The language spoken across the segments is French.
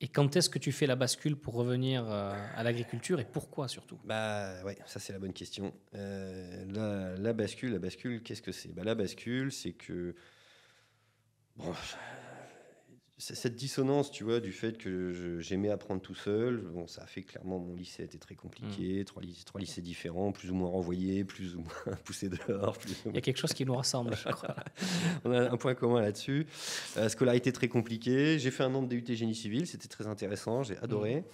Et quand est-ce que tu fais la bascule pour revenir euh, à l'agriculture et pourquoi surtout Bah ouais, ça c'est la bonne question. Euh, la, bascule, la bascule, qu'est-ce que c'est bah, La bascule, c'est que bon, cette dissonance, tu vois, du fait que j'aimais apprendre tout seul, bon, ça a fait clairement mon lycée été très compliqué, mm. trois, lycées, trois, lycées différents, plus ou moins renvoyés, plus ou moins poussés dehors. Il y a quelque chose qui nous ressemble, je crois. On a un point commun là-dessus. La euh, scolarité très compliquée. J'ai fait un an de DUT génie civil, c'était très intéressant, j'ai adoré. Mm.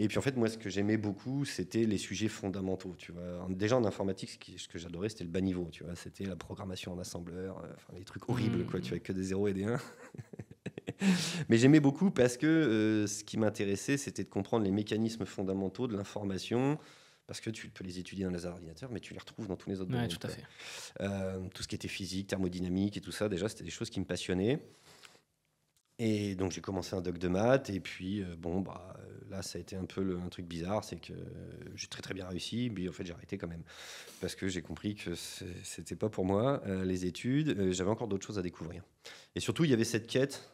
Et puis en fait, moi, ce que j'aimais beaucoup, c'était les sujets fondamentaux. Tu vois. Déjà en informatique, ce, que j'adorais, c'était le bas niveau. Tu vois. C'était la programmation en assembleur, les euh, trucs horribles, mm. quoi. Tu vois, que des 0 et des 1. Mais j'aimais beaucoup parce que euh, ce qui m'intéressait, c'était de comprendre les mécanismes fondamentaux de l'information. Parce que tu peux les étudier dans les ordinateurs, mais tu les retrouves dans tous les autres domaines. Tout, euh, tout ce qui était physique, thermodynamique et tout ça, déjà, c'était des choses qui me passionnaient. Et donc j'ai commencé un doc de maths, et puis euh, bon, bah, euh, là ça a été un peu un truc bizarre, c'est que euh, j'ai très très bien réussi, mais en fait j'ai arrêté quand même, parce que j'ai compris que c'était pas pour moi les études, j'avais encore d'autres choses à découvrir. Et surtout il y avait cette quête,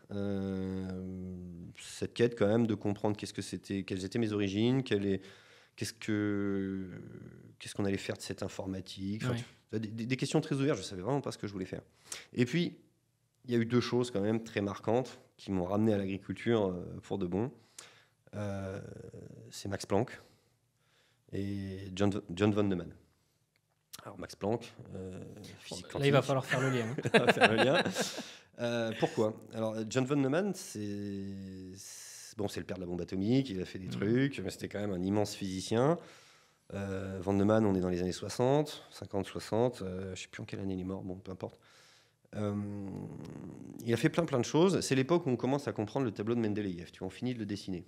cette quête quand même de comprendre qu'est-ce que c'était, quelles étaient mes origines, qu'est-ce que qu'est-ce qu'on allait faire de cette informatique, des, des questions très ouvertes, je savais vraiment pas ce que je voulais faire. Et puis il y a eu deux choses quand même très marquantes qui m'ont ramené à l'agriculture euh, pour de bon. Euh, c'est Max Planck et John, von Neumann. Alors Max Planck, euh, bah, Là, hein. il va falloir faire le lien. pourquoi Alors John von Neumann, c'est bon, c'est le père de la bombe atomique. Il a fait des mmh. trucs, mais c'était quand même un immense physicien. von Neumann, on est dans les années 60, 50, 60. je je sais plus en quelle année il est mort. Bon, peu importe. Euh, il a fait plein plein de choses. C'est l'époque où on commence à comprendre le tableau de Mendeleïev. Tu vois, on finit de le dessiner.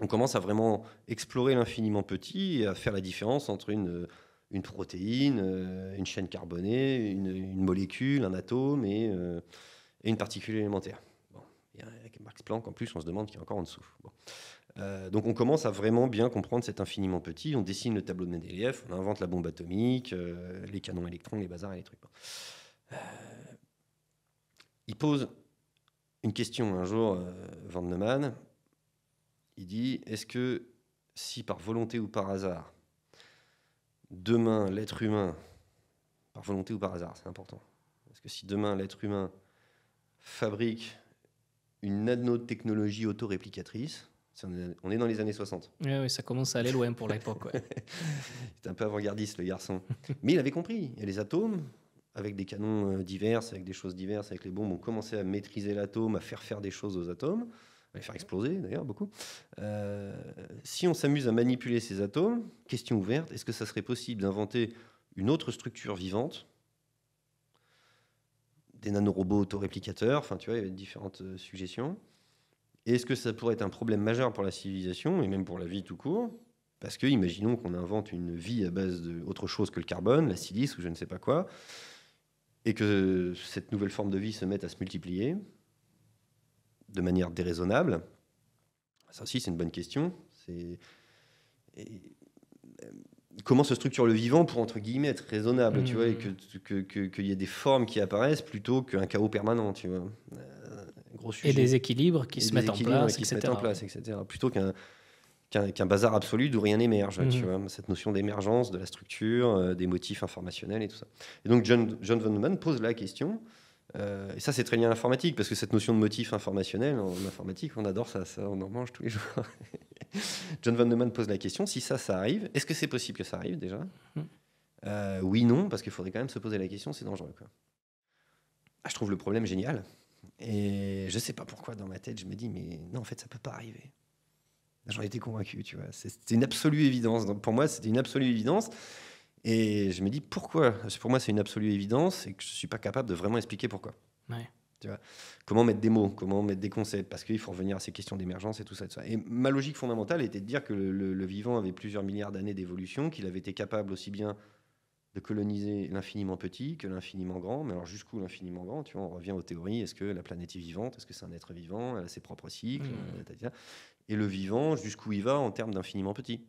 On commence à vraiment explorer l'infiniment petit et à faire la différence entre une, euh, une protéine, euh, une chaîne carbonée, une, molécule, un atome et, une particule élémentaire. avec Max Planck, en plus, on se demande qui est encore en dessous. donc on commence à vraiment bien comprendre cet infiniment petit. On dessine le tableau de Mendeleïev, on invente la bombe atomique, les canons électrons, les bazars et les trucs. Il pose une question un jour, euh, Van Neumann. Il dit Est-ce que si par volonté ou par hasard, demain l'être humain, par volonté ou par hasard, c'est important, est-ce que si demain l'être humain fabrique une nanotechnologie autoréplicatrice, on est dans les années 60. Oui, ça commence à aller loin pour l'époque. c'est un peu avant-gardiste, le garçon. Mais il avait compris. Il y les atomes, avec des canons euh, divers, avec des choses diverses, avec les bombes, on commençait à maîtriser l'atome, à faire faire des choses aux atomes, à les faire exploser d'ailleurs beaucoup. Euh, si on s'amuse à manipuler ces atomes, question ouverte, est-ce que ça serait possible d'inventer une autre structure vivante Des nanorobots autoréplicateurs, enfin tu vois, il y avait différentes euh, suggestions. Est-ce que ça pourrait être un problème majeur pour la civilisation et même pour la vie tout court Parce que imaginons qu'on invente une vie à base d'autre chose que le carbone, la silice ou je ne sais pas quoi et que cette nouvelle forme de vie se mette à se multiplier de manière déraisonnable Ça aussi, c'est une bonne question. C'est... Euh, comment se structure le vivant pour, entre guillemets, être raisonnable, tu mmh. vois, et qu'il y ait des formes qui apparaissent plutôt qu'un chaos permanent, tu vois euh, Et des équilibres qui, se, mettent qui se mettent en place, etc. Plutôt qu'un qu'un bazar absolu d'où rien n'émerge. Mhm. cette notion d'émergence, de la structure, euh, des motifs informationnels et tout ça. Et donc John, Von Neumann pose la question. Euh, et ça, c'est très lié à l'informatique, parce que cette notion de motif informationnel, en, informatique, on adore ça, on en mange tous les jours. John Von Neumann pose la question, si ça, ça arrive, est-ce que c'est possible que ça arrive déjà mhm. euh, Oui, non, parce qu'il faudrait quand même se poser la question, c'est dangereux. Ah, je trouve le problème génial. Et je ne sais pas pourquoi dans ma tête, je me dis, mais non, en fait, ça peut pas arriver. J'en étais convaincu, tu vois. C'était une absolue évidence. pour moi, c'était une absolue évidence. Et je me dis pourquoi Pour moi, c'est une absolue évidence et que je ne suis pas capable de vraiment expliquer pourquoi. Tu vois comment mettre des mots, comment mettre des concepts, parce qu'il faut revenir à ces questions d'émergence et tout ça, et ma logique fondamentale était de dire que le vivant avait plusieurs milliards d'années d'évolution, qu'il avait été capable aussi bien de coloniser l'infiniment petit que l'infiniment grand. Mais alors jusqu'où l'infiniment grand Tu vois, on revient aux théories. Est-ce que la planète est vivante Est-ce que c'est un être vivant Elle a ses propres cycles. Mmh. Et le vivant, jusqu'où il va en termes d'infiniment petit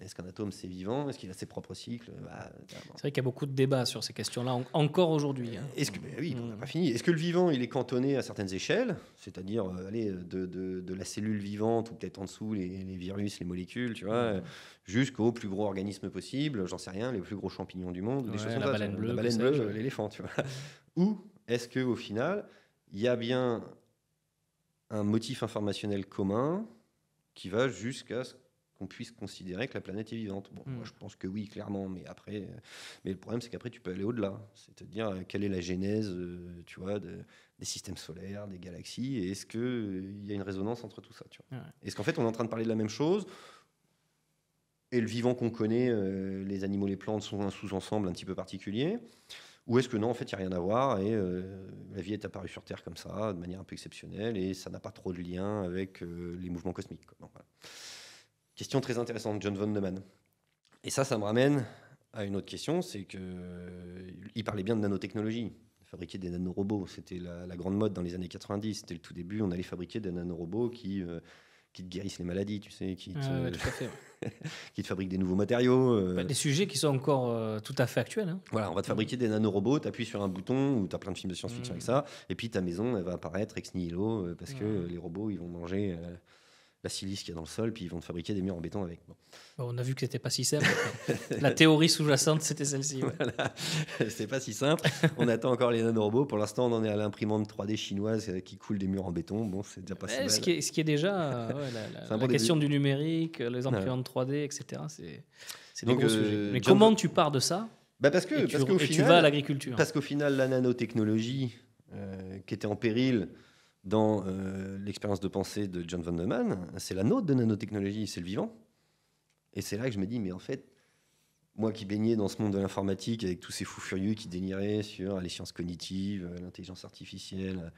est-ce qu'un atome c'est vivant Est-ce qu'il a ses propres cycles bah, C'est vrai qu'il y a beaucoup de débats sur ces questions-là encore aujourd'hui. Hein. Est-ce que bah oui, on n'a mm. pas fini. Est-ce que le vivant il est cantonné à certaines échelles, c'est-à-dire euh, aller de, de, de, la cellule vivante ou peut-être en dessous les, virus, les molécules, tu vois, mm. jusqu'au plus gros organisme possible, j'en sais rien, les plus gros champignons du monde, des choses la, baleine bleue, la baleine bleue, l'éléphant, tu vois. ou est-ce que au final il y a bien un motif informationnel commun qui va jusqu'à ce qu'on puisse considérer que la planète est vivante. Bon, moi, mm. je pense que oui, clairement, mais après, euh, mais le problème, c'est qu'après, tu peux aller au-delà. C'est-à-dire, euh, quelle est la genèse, euh, tu vois, des systèmes solaires, des galaxies, et est-ce qu'il y a une résonance entre tout ça, tu Est-ce qu'en fait, on est en train de parler de la même chose et le vivant qu'on connaît, les animaux, les plantes sont un sous-ensemble un petit peu particulier ou est-ce que non, en fait, il n'y a rien à voir et la vie est apparue sur Terre comme ça, de manière un peu exceptionnelle, et ça n'a pas trop de lien avec les mouvements cosmiques. Question très intéressante, John von Neumann. Et ça, ça me ramène à une autre question, c'est que euh, il parlait bien de nanotechnologie, fabriquer des nanorobots, c'était la, grande mode dans les années 90, c'était le tout début, on allait fabriquer des nanorobots qui euh, qui te guérissent les maladies, tu sais, qui te, qui te fabriquent des nouveaux matériaux. Euh. Bah, des sujets qui sont encore tout à fait actuels. Hein. Voilà, on va te fabriquer des nanorobots, tu appuies sur un bouton ou tu as plein de films de science-fiction mmh. avec ça, et puis ta maison, elle va apparaître ex nihilo, parce que les robots, ils vont manger la silice qu'il y a dans le sol, puis ils vont fabriquer des murs en béton avec. Bon. on a vu que c'était pas si simple. la théorie sous-jacente, c'était celle-ci. Ouais. C'est pas si simple. On attend encore les nanorobots. Pour l'instant, on en est à l'imprimante 3D chinoise euh, qui coule des murs en béton. Bon, c'est déjà pas Ce qui est, déjà la, question du numérique, les imprimantes 3D, etc. C'est des Donc, gros euh, sujets. Mais comment tu pars de ça bah, parce que, tu, qu'au final, vas à l'agriculture. Parce qu'au final, la nanotechnologie euh, qui était en péril dans euh, l'expérience de pensée de John von Neumann, c'est la nôtre de nanotechnologie, c'est le vivant. Et c'est là que je me dis, mais en fait, moi qui baignais dans ce monde de l'informatique avec tous ces fous furieux qui déliraient sur les sciences cognitives, euh, l'intelligence artificielle,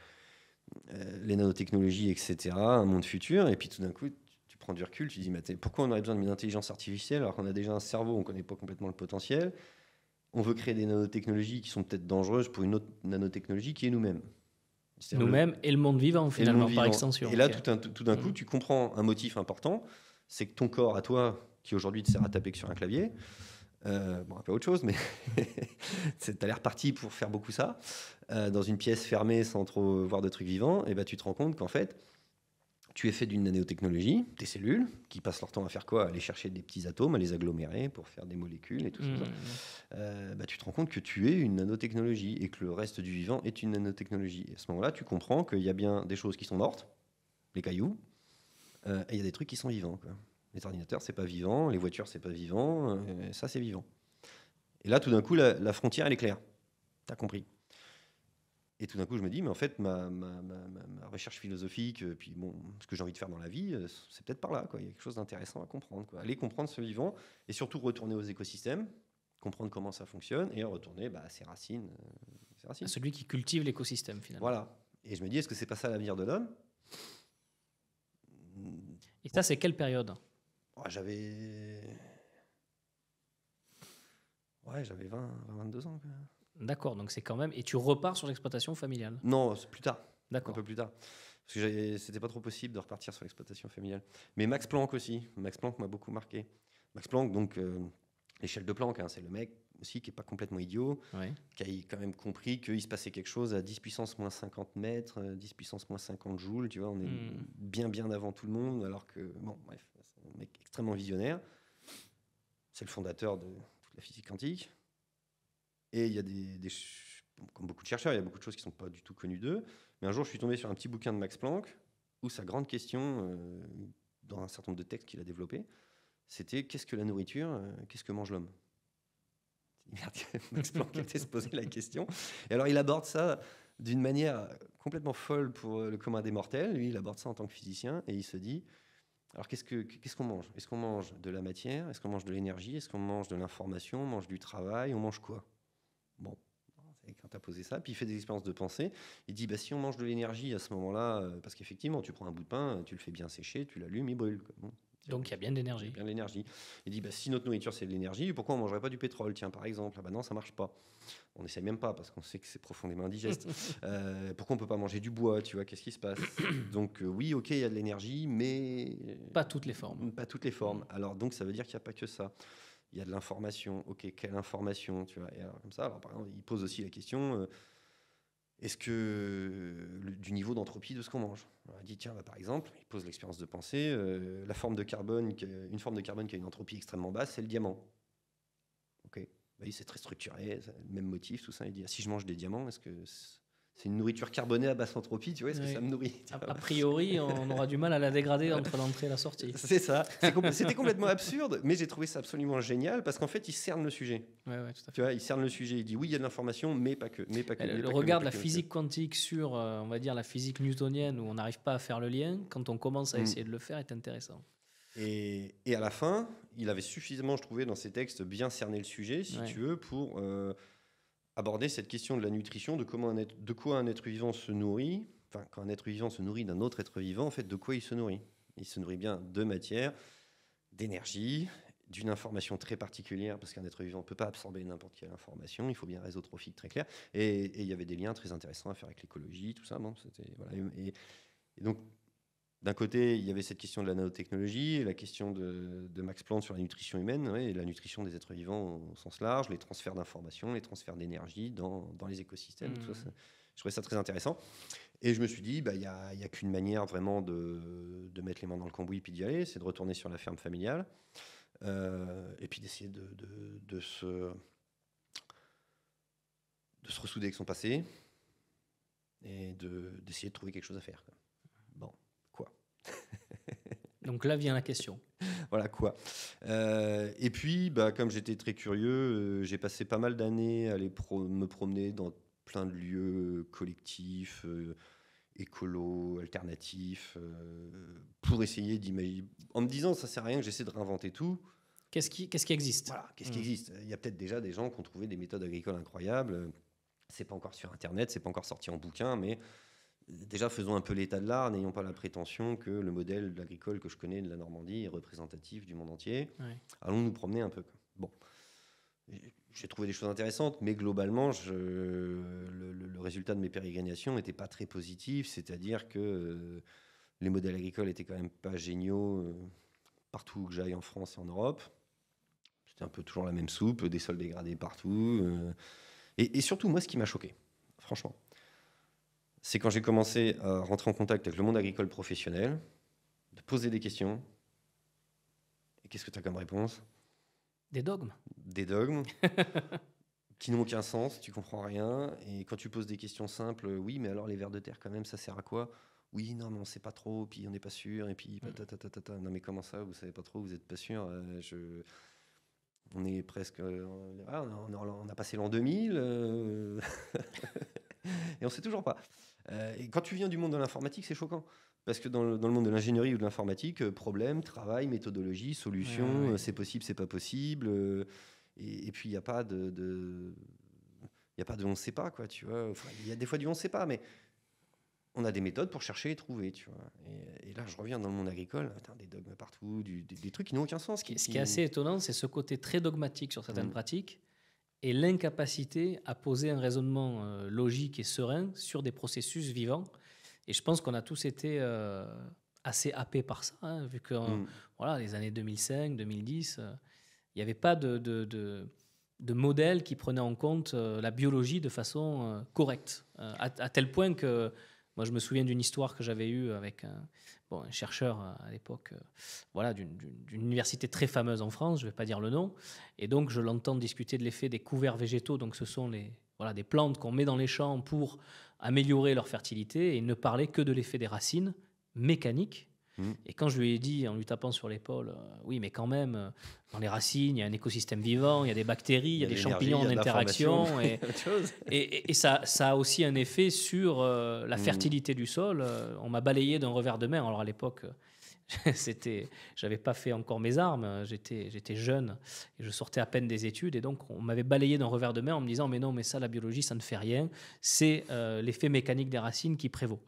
euh, les nanotechnologies, etc., un monde futur, et puis tout d'un coup, tu prends du recul, tu dis, mais pourquoi on aurait besoin d'une intelligence artificielle alors qu'on a déjà un cerveau, on ne connaît pas complètement le potentiel on veut créer des nanotechnologies qui sont peut-être dangereuses pour une autre nanotechnologie qui est nous-mêmes. Nous-mêmes et le monde vivant, finalement, par extension. Et là, tout d'un mm. coup, tu comprends un motif important c'est que ton corps, à toi, qui aujourd'hui te sert à taper que sur un clavier, euh, bon, un peu autre chose, mais tu as l'air parti pour faire beaucoup ça, euh, dans une pièce fermée sans trop voir de trucs vivants, et ben, tu te rends compte qu'en fait, tu es fait d'une nanotechnologie, tes cellules, qui passent leur temps à faire quoi Aller chercher des petits atomes, à les agglomérer pour faire des molécules et tout ça. Mmh, mmh, mmh. Euh, bah, tu te rends compte que tu es une nanotechnologie et que le reste du vivant est une nanotechnologie. à ce moment-là, tu comprends qu'il y a bien des choses qui sont mortes, les cailloux, euh, et il y a des trucs qui sont vivants. Les ordinateurs, c'est pas vivant, les voitures, c'est pas vivant, euh, ça, c'est vivant. Et là, tout d'un coup, la, la frontière, elle est claire. T'as compris. Et tout d'un coup, je me dis, mais en fait, ma, recherche philosophique, euh, puis bon, ce que j'ai envie de faire dans la vie, euh, c'est peut-être par là. Il y a quelque chose d'intéressant à comprendre. Aller comprendre ce vivant et surtout retourner aux écosystèmes, comprendre comment ça fonctionne et retourner bah, à ses racines. Euh, ses racines. celui qui cultive l'écosystème, finalement. Voilà. Et je me dis, est-ce que c'est pas ça l'avenir de l'homme Et ça, c'est quelle période oh, J'avais. Ouais, j'avais 20, 22 ans. D'accord, donc c'est quand même. Et tu repars sur l'exploitation familiale Non, c'est plus tard. D'accord. Un peu plus tard. Parce que c'était pas trop possible de repartir sur l'exploitation familiale. Mais Max Planck aussi. Max Planck m'a beaucoup marqué. Max Planck, donc, euh, l'échelle de Planck, hein, c'est le mec aussi qui n'est pas complètement idiot, qui a quand même compris qu'il se passait quelque chose à 10 puissance moins 50 mètres, 10 euh, puissance moins 50 joules, tu vois, on est hmm. bien bien avant tout le monde, alors que, bon, bref, c'est un mec extrêmement visionnaire. C'est le fondateur de la physique quantique. Et il y a des, Comme beaucoup de chercheurs, il y a beaucoup de choses qui ne sont pas du tout connues d'eux. Mais un jour, je suis tombé sur un petit bouquin de Max Planck où sa grande question, euh, dans un certain nombre de textes qu'il a développés, c'était qu'est-ce que la nourriture euh, Qu'est-ce que mange l'homme Max Planck était se poser la question. Et alors, il aborde ça d'une manière complètement folle pour euh, le commun des mortels. Lui, il aborde ça en tant que physicien et il se dit alors, qu'est-ce qu'on mange Est-ce qu'on mange de la matière Est-ce qu'on mange de l'énergie Est-ce qu'on mange de l'information On mange du travail On mange quoi Bon, et quand tu as posé ça, puis il fait des expériences de pensée, il dit bah, si on mange de l'énergie à ce moment-là, euh, parce qu'effectivement, tu prends un bout de pain, tu le fais bien sécher, tu l'allumes, il brûle. Donc il y a bien de l'énergie. l'énergie. Il dit bah, si notre nourriture c'est de l'énergie, pourquoi on ne mangerait pas du pétrole Tiens, par exemple, ah bah non, ça marche pas. On n'essaie même pas parce qu'on sait que c'est profondément indigeste. Euh, pourquoi on peut pas manger du bois Tu vois, qu'est-ce qui se passe Donc euh, oui, ok, il y a de l'énergie, mais pas toutes les formes. Pas toutes les formes. Alors donc ça veut dire qu'il n'y a pas que ça il y a de l'information, ok, quelle information, tu et comme ça, alors, par exemple, il pose aussi la question, euh, est-ce que du niveau d'entropie de ce qu'on mange Il dit, tiens, bah, par exemple, il pose l'expérience de pensée, euh, la forme de carbone, une forme de carbone qui a une entropie extrêmement basse, c'est le diamant. Ok, bah, c'est très structuré, le même motif, tout ça, il dit, ah, si je mange des diamants, est-ce que c'est une nourriture carbonée à basse entropie, tu vois, ce que ça me nourrit A, bah. priori, on aura du mal à la dégrader entre l'entrée et la sortie. C'est ça. C'était complètement absurde, mais j'ai trouvé ça absolument génial parce qu'en fait, il cerne le sujet. Ouais, ouais, tout à fait. Tu vois, il cerne le sujet. Il dit oui, il y a de l'information, mais pas que. Mais pas que euh, le, regard de la physique quantique sur, euh, on va dire, la physique newtonienne où on n'arrive pas à faire le lien, quand on commence à mm. essayer de le faire, est intéressant. Et, à la fin, il avait suffisamment, je trouvais, dans ses textes, bien cerné le sujet, si tu veux, pour. Euh, aborder cette question de la nutrition, de, comment un être, de quoi un être vivant se nourrit, enfin, quand un être vivant se nourrit d'un autre être vivant, en fait, de quoi il se nourrit Il se nourrit bien de matière, d'énergie, d'une information très particulière, parce qu'un être vivant ne peut pas absorber n'importe quelle information, il faut bien un réseau trophique très clair. Et il y avait des liens très intéressants à faire avec l'écologie, tout ça. Bon, voilà. et donc, d'un côté, il y avait cette question de la nanotechnologie, la question de, Max Planck sur la nutrition humaine, et la nutrition des êtres vivants au, sens large, les transferts d'informations, les transferts d'énergie dans, les écosystèmes. Mmh. je trouvais ça très intéressant. Et je me suis dit, bah, il n'y a, a qu'une manière vraiment de, mettre les mains dans le cambouis et puis d'y aller, c'est de retourner sur la ferme familiale, euh, et puis d'essayer de, se, ressouder avec son passé, et d'essayer de, trouver quelque chose à faire. Donc là vient la question. voilà quoi. Euh, et puis, bah, comme j'étais très curieux, euh, j'ai passé pas mal d'années à aller me promener dans plein de lieux collectifs, écolo, euh, écolos, alternatifs, pour essayer d'imaginer. En me disant, ça sert à rien que j'essaie de réinventer tout. Qu'est-ce qui, qui existe qu'est-ce qui existe hmm. Il y a peut-être déjà des gens qui ont trouvé des méthodes agricoles incroyables. C'est pas encore sur Internet, c'est pas encore sorti en bouquin, mais déjà, faisons un peu l'état de l'art, n'ayons pas la prétention que le modèle agricole que je connais de la Normandie est représentatif du monde entier. Allons nous promener un peu. Bon. J'ai trouvé des choses intéressantes, mais globalement, je, le, résultat de mes pérégrinations n'était pas très positif, c'est-à-dire que euh, les modèles agricoles étaient quand même pas géniaux euh, partout où que j'aille en France et en Europe. C'était un peu toujours la même soupe, des sols dégradés partout. Euh, et surtout, moi, ce qui m'a choqué, franchement, c'est quand j'ai commencé à rentrer en contact avec le monde agricole professionnel, de poser des questions. Et qu'est-ce que tu as comme réponse Des dogmes. Des dogmes qui n'ont aucun sens, tu comprends rien. Et quand tu poses des questions simples, euh, oui, mais alors les vers de terre, quand même, ça sert à quoi oui, non, mais on ne sait pas trop, puis on n'est pas sûr, et puis mm. ta non, mais comment ça, vous savez pas trop, vous êtes pas sûr euh, On est presque. Euh, ah, on, a, passé l'an 2000, et on sait toujours pas. Euh, et quand tu viens du monde de l'informatique, c'est choquant. Parce que dans le, monde de l'ingénierie ou de l'informatique, euh, problème, travail, méthodologie, solution, euh, c'est possible, c'est pas possible. et, puis, il n'y a pas de. il n'y a pas de on ne sait pas, quoi, tu vois. il y a des fois du on ne sait pas, mais on a des méthodes pour chercher et trouver, tu vois. Et, là, je reviens dans le monde agricole, des dogmes partout, des, trucs qui n'ont aucun sens. ce qui, est assez étonnant, c'est ce côté très dogmatique sur certaines mmh. pratiques, et l'incapacité à poser un raisonnement euh, logique et serein sur des processus vivants. Et je pense qu'on a tous été euh, assez happés par ça, hein, vu que mm. voilà, les années 2005, 2010, euh, il n'y avait pas de, de, de, modèle qui prenait en compte la biologie de façon correcte, à, tel point que moi, je me souviens d'une histoire que j'avais eue avec un, chercheur euh, à l'époque, euh, voilà, d'une université très fameuse en France, je ne vais pas dire le nom, et donc je l'entends discuter de l'effet des couverts végétaux, donc ce sont les, voilà, des plantes qu'on met dans les champs pour améliorer leur fertilité, et ne parlait que de l'effet des racines mécaniques Mm. Et quand je lui ai dit, en lui tapant sur l'épaule, euh, oui, mais quand même, euh, dans les racines, il y a un écosystème vivant, il y a des bactéries, il y a, des champignons en interaction. Et, ça, a aussi un effet sur euh, la mm. fertilité du sol. on m'a balayé d'un revers de main. Alors à l'époque, je j'avais pas fait encore mes armes, j'étais, jeune et je sortais à peine des études et donc on m'avait balayé d'un revers de main en me disant mais non mais ça la biologie ça ne fait rien, c'est l'effet mécanique des racines qui prévaut.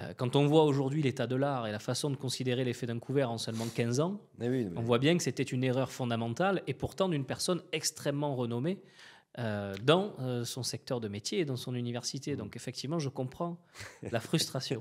Euh, quand on voit aujourd'hui l'état de l'art et la façon de considérer l'effet d'un couvert en seulement 15 ans, eh on voit bien que c'était une erreur fondamentale et pourtant d'une personne extrêmement renommée euh, dans euh, son secteur de métier et dans son université. Mm. Donc effectivement, je comprends la frustration.